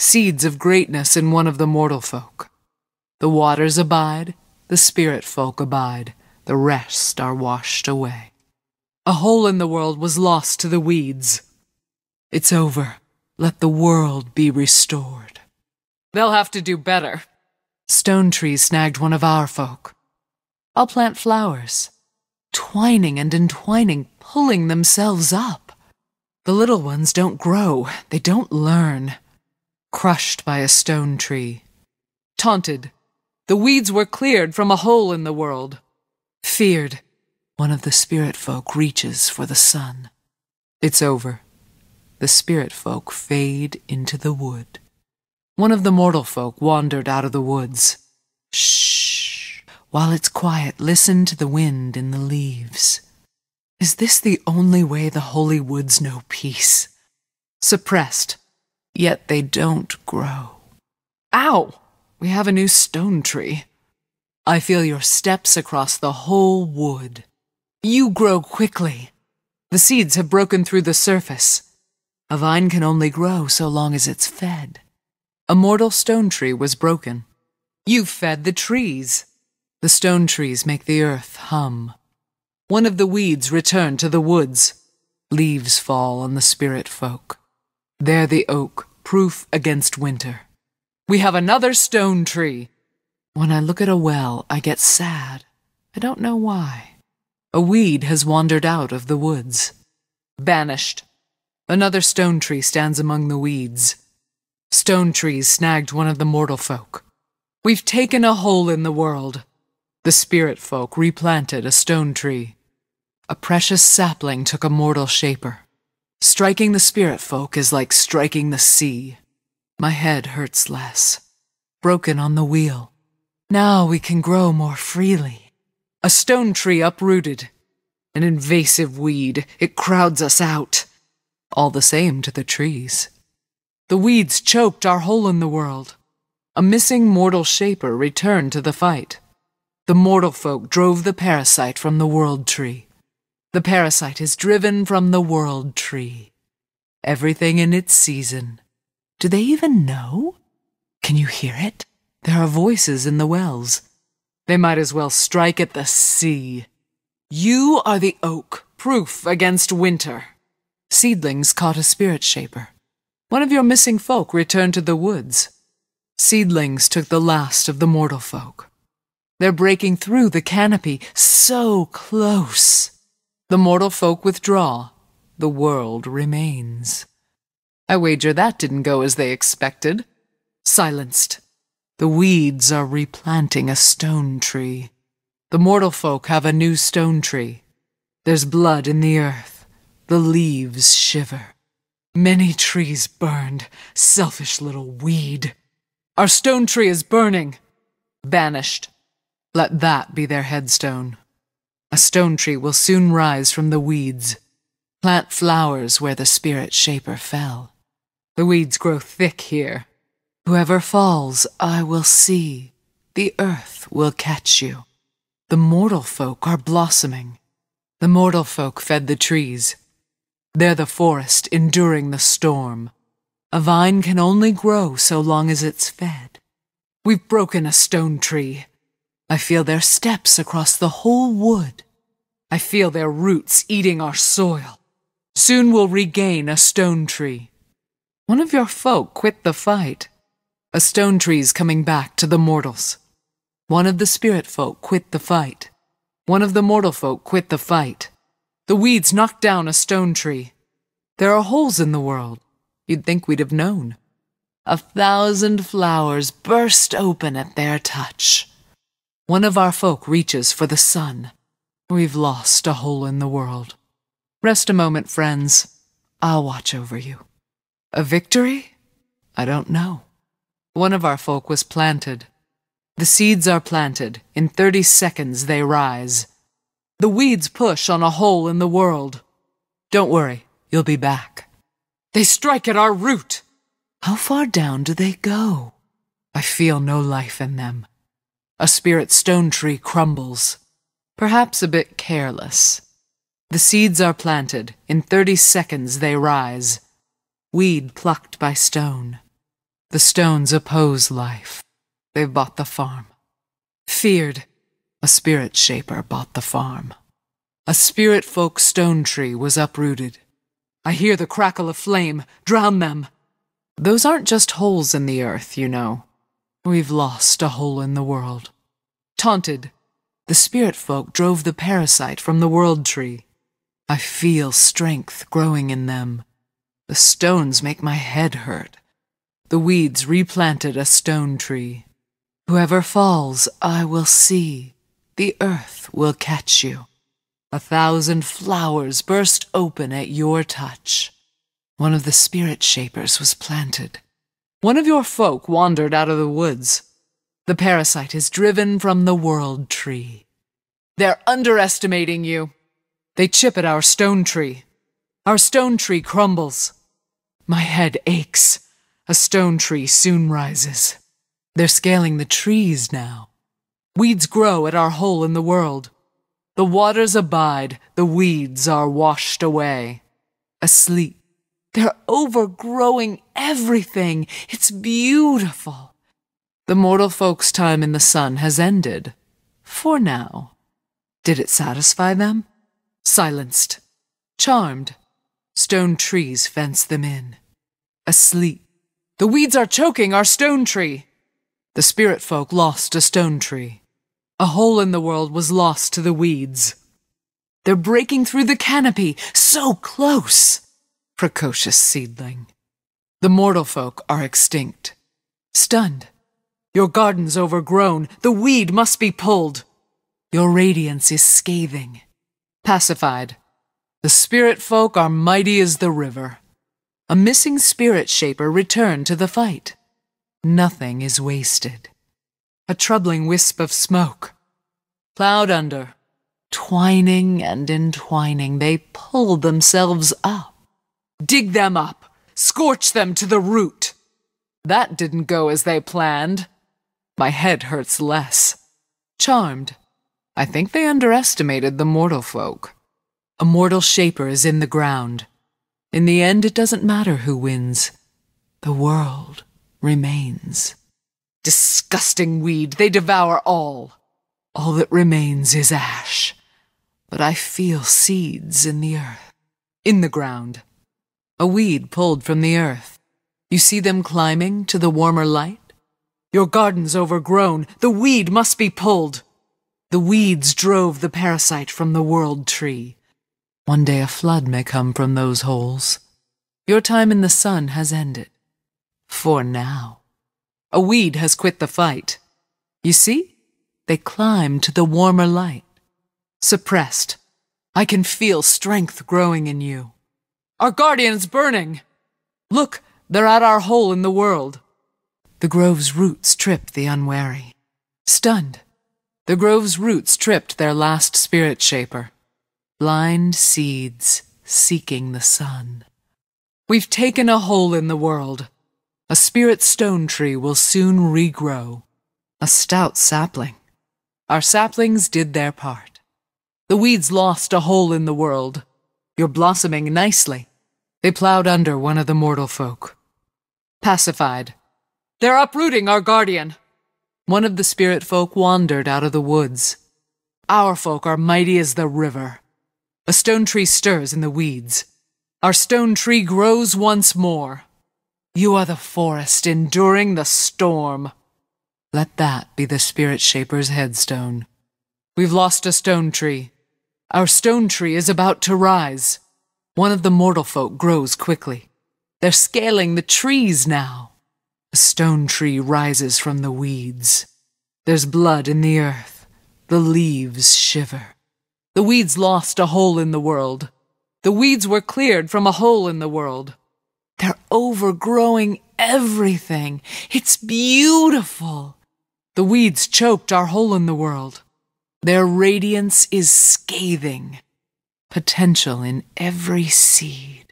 seeds of greatness in one of the mortal folk. The waters abide, the spirit folk abide, the rest are washed away. A hole in the world was lost to the weeds. It's over. Let the world be restored. They'll have to do better. Stone trees snagged one of our folk. I'll plant flowers, twining and entwining, pulling themselves up. The little ones don't grow, they don't learn crushed by a stone tree. Taunted, the weeds were cleared from a hole in the world. Feared, one of the spirit folk reaches for the sun. It's over. The spirit folk fade into the wood. One of the mortal folk wandered out of the woods. Shh! While it's quiet, listen to the wind in the leaves. Is this the only way the holy woods know peace? Suppressed, yet they don't grow. Ow! We have a new stone tree. I feel your steps across the whole wood. You grow quickly. The seeds have broken through the surface. A vine can only grow so long as it's fed. A mortal stone tree was broken. You fed the trees. The stone trees make the earth hum. One of the weeds returned to the woods. Leaves fall on the spirit folk. There the oak, proof against winter. We have another stone tree. When I look at a well, I get sad. I don't know why. A weed has wandered out of the woods. Banished. Another stone tree stands among the weeds. Stone trees snagged one of the mortal folk. We've taken a hole in the world. The spirit folk replanted a stone tree. A precious sapling took a mortal shaper. Striking the spirit folk is like striking the sea. My head hurts less, broken on the wheel. Now we can grow more freely. A stone tree uprooted, an invasive weed, it crowds us out. All the same to the trees. The weeds choked our hole in the world. A missing mortal shaper returned to the fight. The mortal folk drove the parasite from the world tree. The parasite is driven from the world tree. Everything in its season. Do they even know? Can you hear it? There are voices in the wells. They might as well strike at the sea. You are the oak, proof against winter. Seedlings caught a spirit shaper. One of your missing folk returned to the woods. Seedlings took the last of the mortal folk. They're breaking through the canopy so close. The mortal folk withdraw. The world remains. I wager that didn't go as they expected. Silenced. The weeds are replanting a stone tree. The mortal folk have a new stone tree. There's blood in the earth. The leaves shiver. Many trees burned, selfish little weed. Our stone tree is burning. Banished. Let that be their headstone. A stone tree will soon rise from the weeds. Plant flowers where the spirit shaper fell. The weeds grow thick here. Whoever falls, I will see. The earth will catch you. The mortal folk are blossoming. The mortal folk fed the trees. They're the forest enduring the storm. A vine can only grow so long as it's fed. We've broken a stone tree. I feel their steps across the whole wood. I feel their roots eating our soil. Soon we'll regain a stone tree. One of your folk quit the fight. A stone tree's coming back to the mortals. One of the spirit folk quit the fight. One of the mortal folk quit the fight. The weeds knocked down a stone tree. There are holes in the world. You'd think we'd have known. A thousand flowers burst open at their touch one of our folk reaches for the sun. We've lost a hole in the world. Rest a moment, friends. I'll watch over you. A victory? I don't know. One of our folk was planted. The seeds are planted. In 30 seconds, they rise. The weeds push on a hole in the world. Don't worry, you'll be back. They strike at our root. How far down do they go? I feel no life in them a spirit stone tree crumbles, perhaps a bit careless. The seeds are planted, in 30 seconds they rise, weed plucked by stone. The stones oppose life. They bought the farm. Feared, a spirit shaper bought the farm. A spirit folk stone tree was uprooted. I hear the crackle of flame. Drown them. Those aren't just holes in the earth, you know. We've lost a hole in the world. Taunted, the spirit folk drove the parasite from the world tree. I feel strength growing in them. The stones make my head hurt. The weeds replanted a stone tree. Whoever falls, I will see. The earth will catch you. A thousand flowers burst open at your touch. One of the spirit shapers was planted. One of your folk wandered out of the woods. The parasite is driven from the world tree. They're underestimating you. They chip at our stone tree. Our stone tree crumbles. My head aches. A stone tree soon rises. They're scaling the trees now. Weeds grow at our hole in the world. The waters abide, the weeds are washed away. Asleep they're overgrowing everything. It's beautiful. The mortal folk's time in the sun has ended. For now. Did it satisfy them? Silenced. Charmed. Stone trees fence them in. Asleep. The weeds are choking our stone tree. The spirit folk lost a stone tree. A hole in the world was lost to the weeds. They're breaking through the canopy, so close precocious seedling. The mortal folk are extinct. Stunned. Your garden's overgrown. The weed must be pulled. Your radiance is scathing. Pacified. The spirit folk are mighty as the river. A missing spirit shaper returned to the fight. Nothing is wasted. A troubling wisp of smoke. cloud under. Twining and entwining, they pull themselves up. Dig them up. Scorch them to the root. That didn't go as they planned. My head hurts less. Charmed. I think they underestimated the mortal folk. A mortal shaper is in the ground. In the end, it doesn't matter who wins. The world remains. Disgusting weed, they devour all. All that remains is ash. But I feel seeds in the earth, in the ground a weed pulled from the earth. You see them climbing to the warmer light? Your garden's overgrown. The weed must be pulled. The weeds drove the parasite from the world tree. One day a flood may come from those holes. Your time in the sun has ended. For now. A weed has quit the fight. You see? They climb to the warmer light. Suppressed. I can feel strength growing in you. Our guardian's burning! Look, they're at our hole in the world. The grove's roots trip the unwary. Stunned, the grove's roots tripped their last spirit shaper. Blind seeds seeking the sun. We've taken a hole in the world. A spirit stone tree will soon regrow. A stout sapling. Our saplings did their part. The weeds lost a hole in the world. You're blossoming nicely. They plowed under one of the mortal folk. Pacified. They're uprooting our guardian. One of the spirit folk wandered out of the woods. Our folk are mighty as the river. A stone tree stirs in the weeds. Our stone tree grows once more. You are the forest enduring the storm. Let that be the spirit shaper's headstone. We've lost a stone tree. Our stone tree is about to rise. One of the mortal folk grows quickly. They're scaling the trees now. A stone tree rises from the weeds. There's blood in the earth. The leaves shiver. The weeds lost a hole in the world. The weeds were cleared from a hole in the world. They're overgrowing everything. It's beautiful. The weeds choked our hole in the world. Their radiance is scathing potential in every seed.